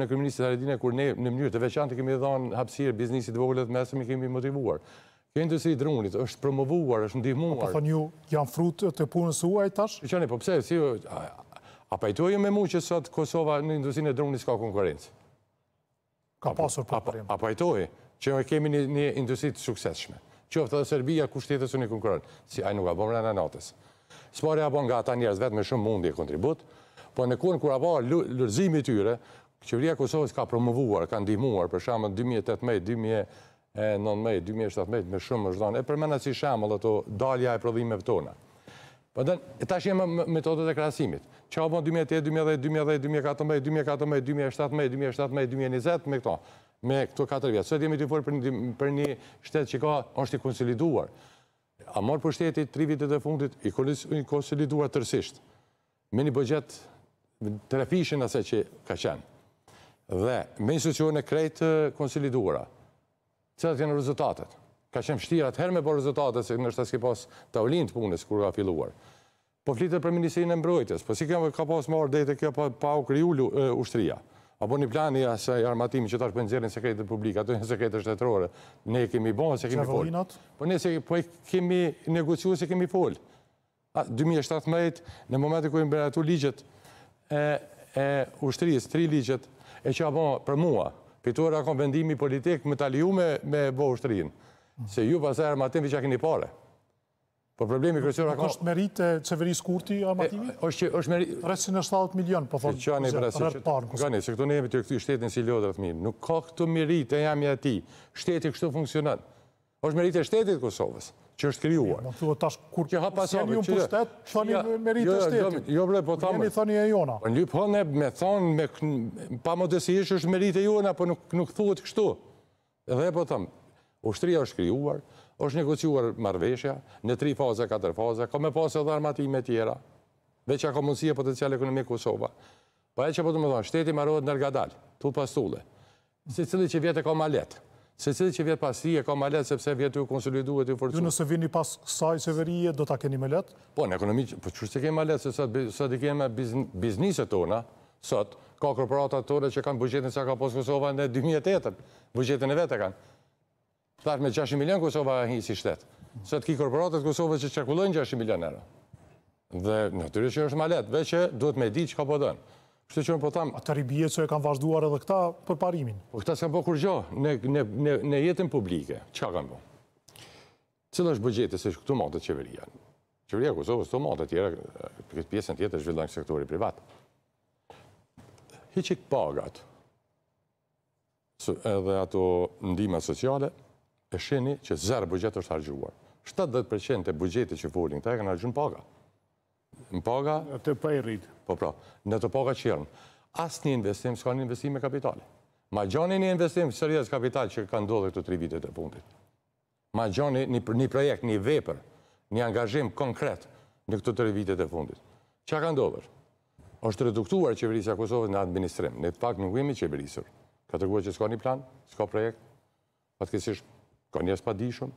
në kriminisë të Haridine, kur ne në mënyrë të veçantë kemi dhanë hapsirë biznisit vëgullet me asëmi kemi motivuar. Kënë të si i drunit, është promovuar, është ndihmuar. Po thënë ju, janë frut të punës uaj tash? Qëni, po pse, si a pajtu me mu që sot Kosova në industrinë e drunit s'ka konkurencë? Ka pasur për përrim. A pajtu që jo kemi një industrit sukseshme. Që ofë të dhe Serbia, ku shtetës unë i konkurencë, si a nuk a bomë rëna natës. Sëpare a bomë nga ata njerës vetë me shumë mundi e kontribut, po në kërën kërë a bomë lërzimi tyre, Qeveria Kosovës ka promovuar, ka ndihmuar, për shama 2018, 2019, 2017, me shumë më shdojnë, e përmena si shama dhe dalja e prodhimeve tona. Përden, e ta shemë metodet e krasimit. Qa bon 2018, 2010, 2014, 2014, 2017, 2017, 2020, me këto, me këto 4 vjetë. Sëtë jemi të forë për një shtetë që ka është i konsoliduar. A morë për shtetit 3 vjetët e fundit, i konsoliduar tërsisht. Me një bëgjetë, të refishin ase që ka qenë dhe me institucion e krejtë konsiliduara, cëllat jenë rezultatet. Ka qenë fështirat her me po rezultatet, se nështë aski pas të olin të punës, kur ka filluar. Po flitet për Ministrinë e Mbrojtës, po si kemi ka pas marrë të kjo pa u kryu ushtria, apo një plani asë i armatimi që ta është për nëzirin sekretet publik, ato një sekretet shtetërore, ne kemi bonë, se kemi folë. Po ne po kemi negociu, se kemi folë. 2017, në momentë kërë imbëratu ligjet e ushtrijës, tri ligjet, e që apo për mua, pituar akon vendimi politik më taliu me bo ushtrinë, se ju pas e armatin vëqa keni pare. Por problemi kërësirë akon... është merit e qeveris kurti armatimi? është merit... Resin e 7 milion, po thonë... Që anë i presi... Gani, se këtu ne jemi të këtu i shtetin si ljodër të Nuk ka këtu merit e jam i ati. Shtetit kështu funksionat. është merit e shtetit Kosovës që është krijuar. Më thua tash kur që hapa sa një pushtet, thoni me ritë jo, jo, shtetit. Jo vle jo, po, po tham. Ne thoni e jona. Po, po ne po me thon me pa modesi është meritë ritë jona apo nuk nuk thuhet kështu. Dhe po tham. Ushtria është krijuar, është negociuar marrveshja në tri faza, katër faza, ka më pas edhe armatime të tjera. Veç ajo komunësia potencial ekonomik Kosova. Po ajo që po të më thonë, shteti marrohet ndër gadal, tu pastulle. Secili që vjet e ka malet. Se si që vjetë pas ti e ka me letë, sepse vjetë ju konsoliduet i forcu. Ju nëse vini pas saj severije, do të keni me letë? Po, në ekonomi po që që të keni letë, se sa i keni me bizniset tona, sot, ka korporatat të tëre që kanë bugjetin sa ka posë Kosova në 2008, bugjetin e vete kanë. Par me 600 milion Kosova e hisi shtetë. Sa ki korporatat Kosova që qekullojnë 600 milion euro. Dhe në tërë që është me letë, veqë duhet me di që ka po Pse që po tham... A të ribije që e kanë vazhduar edhe këta për parimin? Po këta s'kanë po kur gjo, në jetën publike, që kanë po? Cëllë është bëgjetë, se shkëtu matë të qeveria? Qeveria Kosovës, të matë të tjera, këtë pjesën tjetë është zhvillan sektori privat. Hiqik pagat, edhe ato ndime sociale, e sheni që zërë bëgjetë është argjuar. 70% e bëgjetë që folin, të e kanë argjun pagat në poga... Në të pa i rritë. Po pra, në të poga qërën. Asë një investim, s'ka një investim e kapitali. Ma gjoni një investim, sërjes kapital që ka ndodhe këtë tri vitet e fundit. Ma gjoni një projekt, një vepër, një angazhim konkret në këtë tri vitet e fundit. Qa ka ndodhe? Oshtë reduktuar qeverisja Kosovës në administrim. Në fakt në jemi qeverisur. Ka të guaj që s'ka një plan, s'ka projekt. Pa të kësish, ka njës pa dishëm.